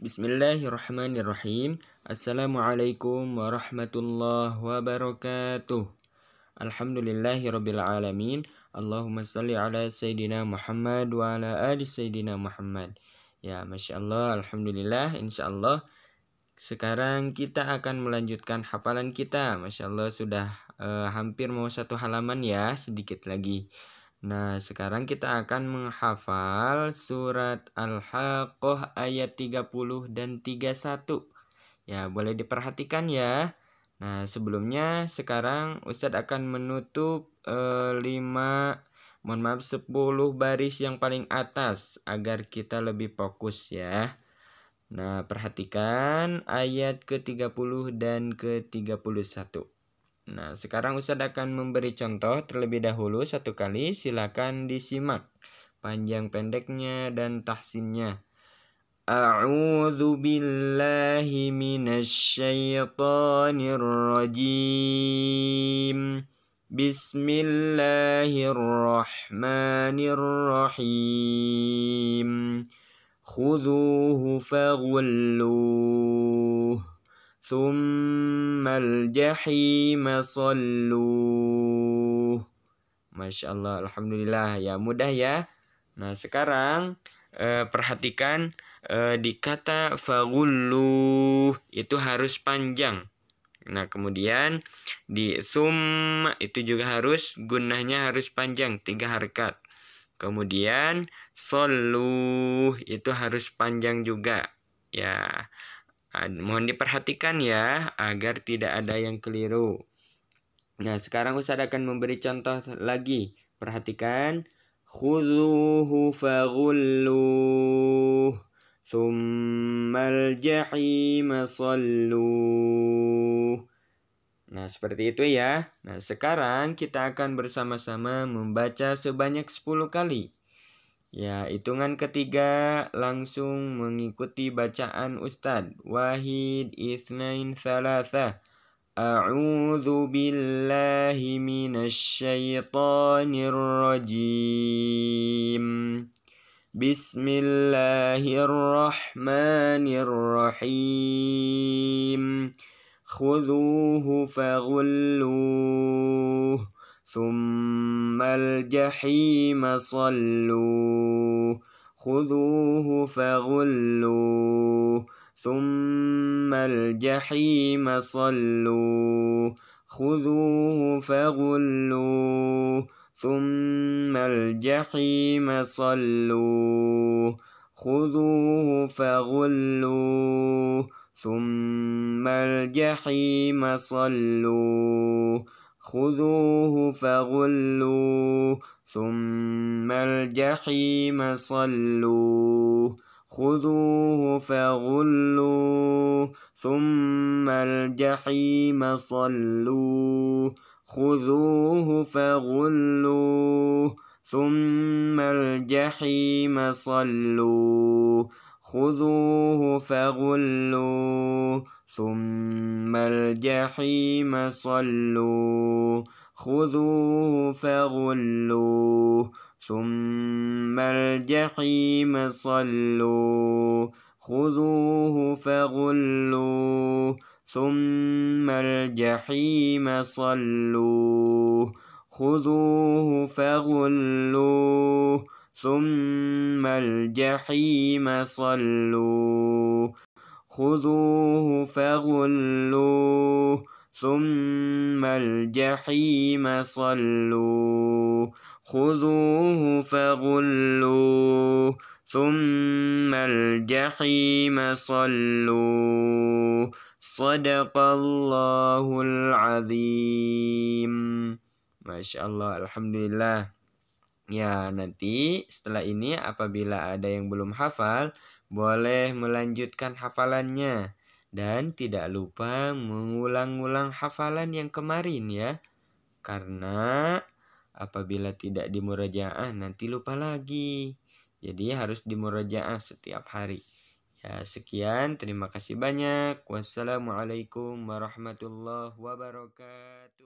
Bismillahirrahmanirrahim. Assalamualaikum warahmatullahi wabarakatuh. Alhamdulillahirrabbilalamin. Allahumma salli ala Sayyidina Muhammad wa ala ali Sayyidina Muhammad. Ya, Masya Allah, Alhamdulillah, Insya Allah. Sekarang kita akan melanjutkan hafalan kita. Masya Allah, sudah uh, hampir mau satu halaman ya, sedikit lagi. Nah, sekarang kita akan menghafal surat Al-Haqqah ayat 30 dan 31. Ya, boleh diperhatikan ya. Nah, sebelumnya sekarang Ustadz akan menutup eh, 5 mohon maaf 10 baris yang paling atas agar kita lebih fokus ya. Nah, perhatikan ayat ke-30 dan ke-31. Nah, sekarang Ustadz akan memberi contoh terlebih dahulu satu kali. Silakan disimak panjang pendeknya dan tahsinnya. A'udzu billahi minasyaitonir rajim. Bismillahirrahmanirrahim. Khudhuhu faghulluh ثم الجحيم صلوه Masya Allah, Alhamdulillah ya mudah ya Nah sekarang eh, perhatikan eh, di kata itu harus panjang Nah kemudian di sum itu juga harus gunanya harus panjang tiga harkat Kemudian soluh itu harus panjang juga ya Ah, mohon diperhatikan ya agar tidak ada yang keliru. Nah, sekarang Ustaz akan memberi contoh lagi. Perhatikan. faghulluh. Thummal jahima salluh. Nah, seperti itu ya. Nah, sekarang kita akan bersama-sama membaca sebanyak 10 kali. Ya, hitungan ketiga langsung mengikuti bacaan Ustadz. Wahid isnain Salasa. A'udzu billahi minasyaitonir rajim. Bismillahirrahmanirrahim. Khudhuhu faghulluh. ثم الجحيم صلوه خذوه فغلوه ثم الجحيم صلوه خذوه فغلوه ثم الجحيم صلوه خذوه فغلوه ثم الجحيم صلوه خذوه فغلوه ثم الجحيم صلوه خذوه فغلوه ثم الجحيم صلوه خذوه فغلوه ثم الجحيم صلوه خذوه فغلوه ثم الجحيم صلوه خذوه فغلوه ثم الجحيم صلوه خذوه فغلوه ثم الجحيم صلوه خذوه فغلوه ثم الجحيم صلوه خذوه فغلوه ثم الجحيم صلوه خذوه فغلوه ثم الجحيم صلوه صدق الله العظيم ما شاء الله الحمد لله Ya, nanti setelah ini apabila ada yang belum hafal, boleh melanjutkan hafalannya. Dan tidak lupa mengulang-ulang hafalan yang kemarin ya. Karena apabila tidak dimurajaah nanti lupa lagi. Jadi harus dimurajaah setiap hari. Ya, sekian. Terima kasih banyak. Wassalamualaikum warahmatullahi wabarakatuh.